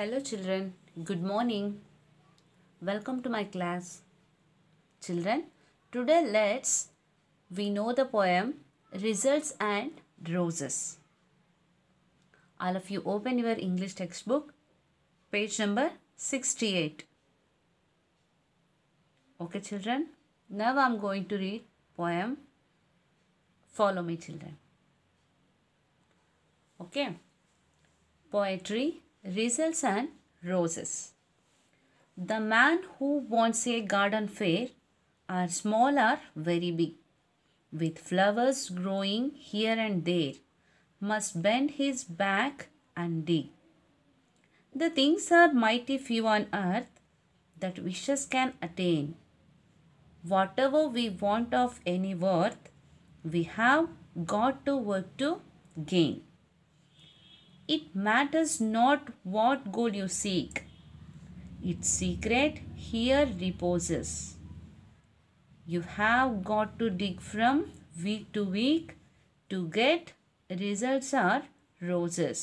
Hello children, good morning. Welcome to my class. Children, today let's we know the poem Results and Roses. All of you open your English textbook page number 68. Okay children, now I'm going to read poem Follow me children. Okay. Poetry Results and Roses The man who wants a garden fair are small or very big, with flowers growing here and there, must bend his back and dig. The things are mighty few on earth that wishes can attain. Whatever we want of any worth, we have got to work to gain it matters not what goal you seek. Its secret here reposes. You have got to dig from week to week to get results are roses.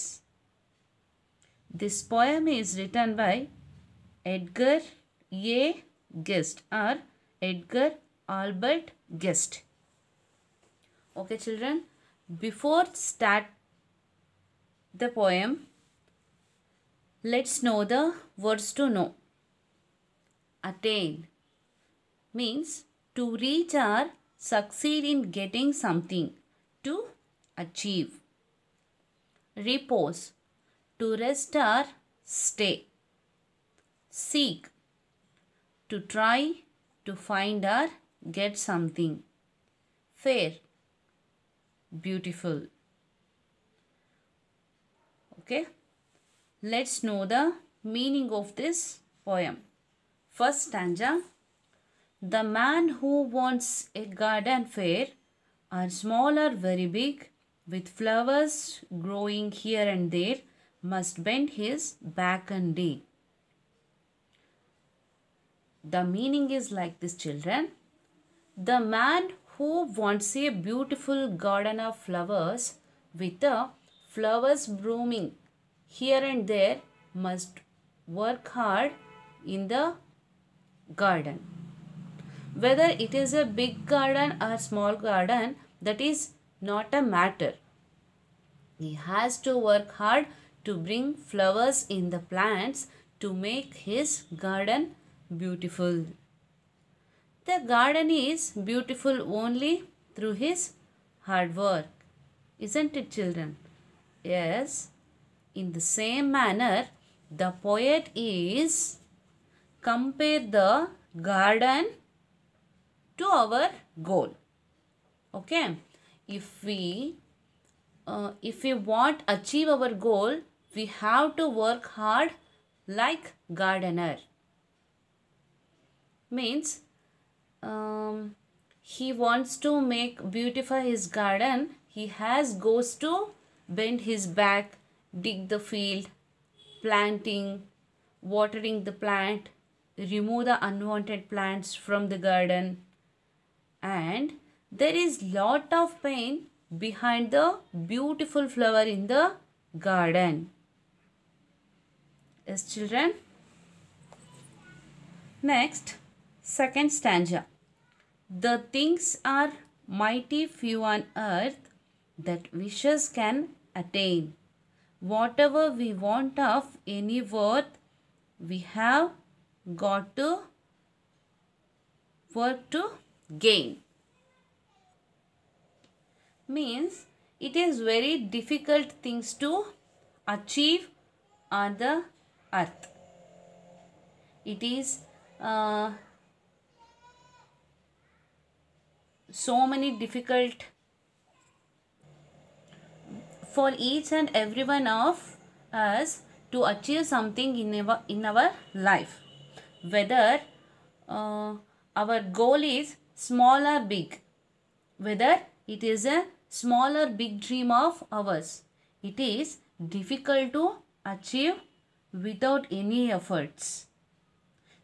This poem is written by Edgar A. Guest or Edgar Albert Guest. Okay children, before start the poem Let's Know the Words to Know. Attain means to reach or succeed in getting something, to achieve. Repose to rest or stay. Seek to try, to find or get something. Fair beautiful. Okay. Let's know the meaning of this poem. First stanza. The man who wants a garden fair are small or very big with flowers growing here and there must bend his back and dig. The meaning is like this children. The man who wants a beautiful garden of flowers with a flowers blooming here and there must work hard in the garden. Whether it is a big garden or small garden, that is not a matter. He has to work hard to bring flowers in the plants to make his garden beautiful. The garden is beautiful only through his hard work. Isn't it children? Yes, in the same manner, the poet is compare the garden to our goal. Okay, if we uh, if we want achieve our goal, we have to work hard like gardener. Means um, he wants to make beautify his garden. He has goes to bend his back, dig the field, planting, watering the plant, remove the unwanted plants from the garden. And there is lot of pain behind the beautiful flower in the garden. Yes, children. Next, second stanza. The things are mighty few on earth that wishes can attain. Whatever we want of any worth, we have got to work to gain. Means it is very difficult things to achieve on the earth. It is uh, so many difficult for each and every one of us to achieve something in our, in our life. Whether uh, our goal is small or big. Whether it is a small or big dream of ours. It is difficult to achieve without any efforts.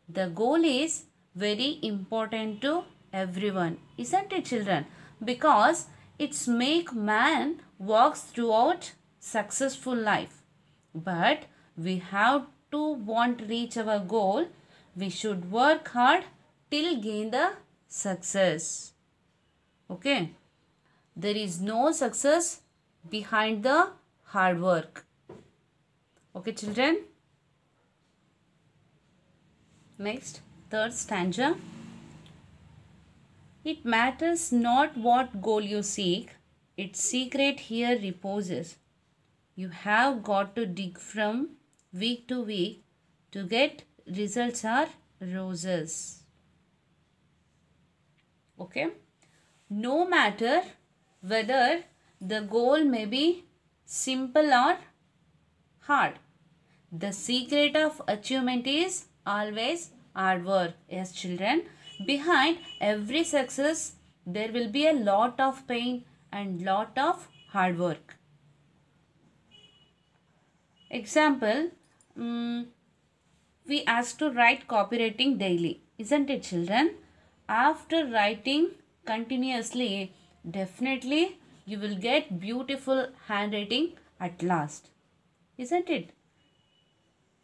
The goal is very important to everyone. Isn't it children? Because it's make man works throughout successful life. But we have to want to reach our goal. We should work hard till gain the success. Okay. There is no success behind the hard work. Okay children. Next, third stanza. It matters not what goal you seek, its secret here reposes. You have got to dig from week to week to get results are roses. Okay. No matter whether the goal may be simple or hard. The secret of achievement is always hard work. Yes, children. Behind every success, there will be a lot of pain, and lot of hard work. Example, um, we asked to write copywriting daily, isn't it children? After writing continuously, definitely you will get beautiful handwriting at last, isn't it?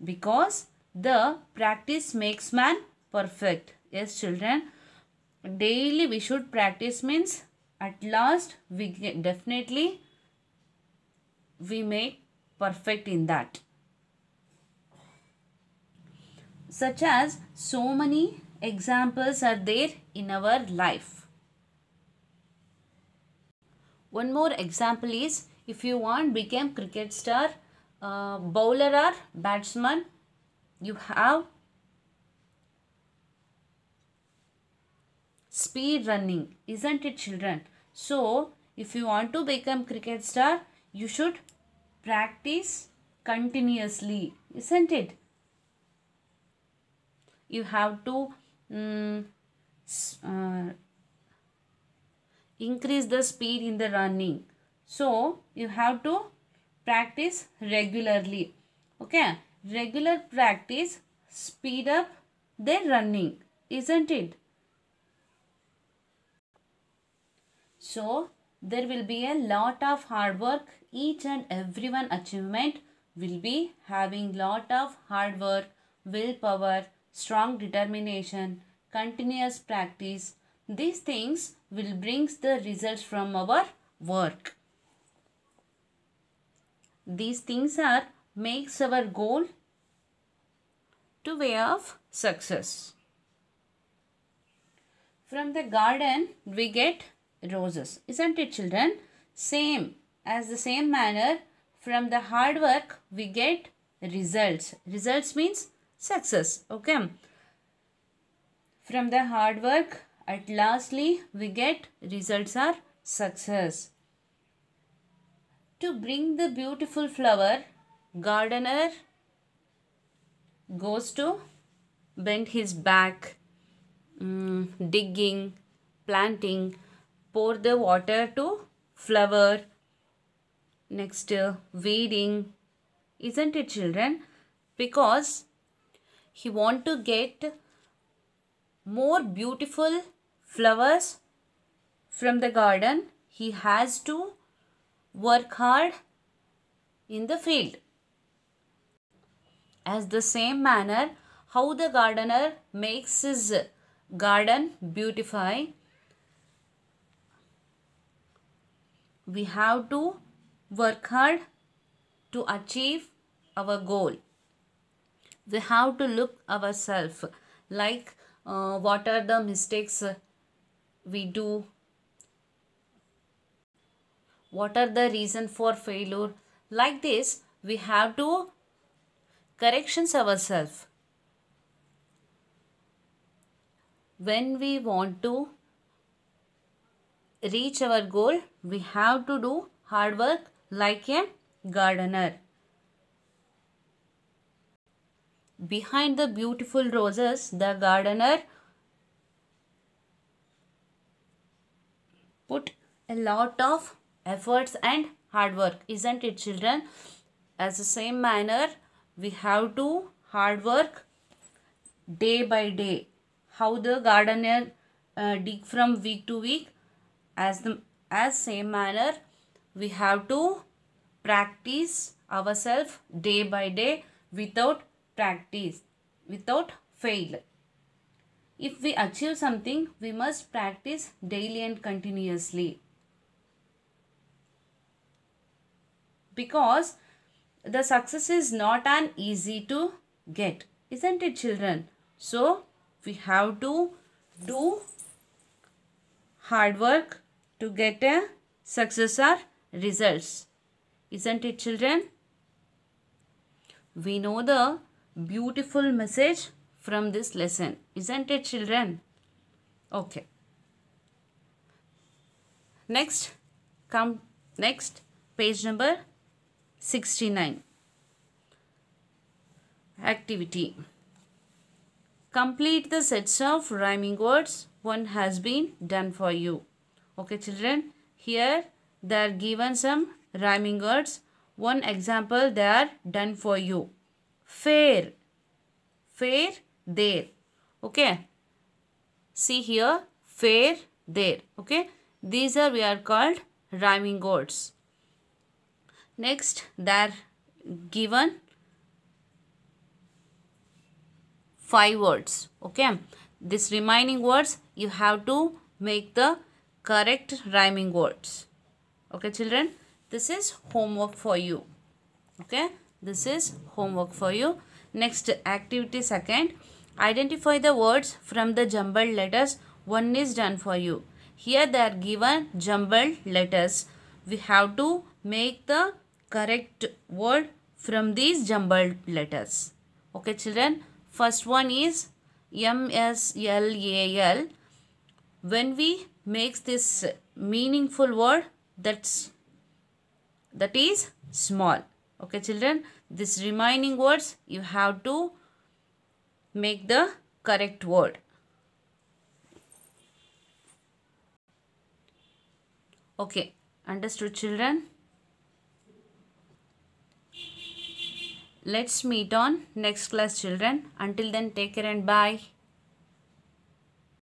Because the practice makes man perfect. Yes, children. Daily we should practice means at last we get, definitely we make perfect in that such as so many examples are there in our life one more example is if you want become cricket star uh, bowler or batsman you have speed running. Isn't it children? So, if you want to become cricket star, you should practice continuously. Isn't it? You have to um, uh, increase the speed in the running. So, you have to practice regularly. Okay. Regular practice speed up the running. Isn't it? So, there will be a lot of hard work. Each and every one achievement will be having lot of hard work, willpower, strong determination, continuous practice. These things will brings the results from our work. These things are makes our goal to way of success. From the garden we get roses. Isn't it children? Same as the same manner from the hard work we get results. Results means success. Okay. From the hard work at lastly we get results are success. To bring the beautiful flower gardener goes to bend his back, mm, digging, planting pour the water to flower. Next, uh, weeding. Isn't it children? Because he want to get more beautiful flowers from the garden. He has to work hard in the field. As the same manner, how the gardener makes his garden beautify we have to work hard to achieve our goal. We have to look ourselves like uh, what are the mistakes we do, what are the reason for failure. Like this, we have to corrections ourselves. When we want to reach our goal, we have to do hard work like a gardener. Behind the beautiful roses, the gardener put a lot of efforts and hard work. Isn't it children? As the same manner, we have to hard work day by day. How the gardener uh, dig from week to week as the as same manner, we have to practice ourselves day by day without practice, without fail. If we achieve something, we must practice daily and continuously. Because the success is not an easy to get. Isn't it children? So, we have to do hard work to get a success or results. Isn't it children? We know the beautiful message from this lesson. Isn't it children? Okay. Next, come next page number 69. Activity. Complete the sets of rhyming words one has been done for you. Okay children, here they are given some rhyming words. One example they are done for you. Fair, fair, there. Okay. See here, fair, there. Okay. These are we are called rhyming words. Next, they are given five words. Okay. This remaining words you have to make the correct rhyming words. Okay children, this is homework for you. Okay, this is homework for you. Next activity second, identify the words from the jumbled letters. One is done for you. Here they are given jumbled letters. We have to make the correct word from these jumbled letters. Okay children, first one is M S L A L. When we makes this meaningful word that's that is small okay children this remaining words you have to make the correct word okay understood children let's meet on next class children until then take care and bye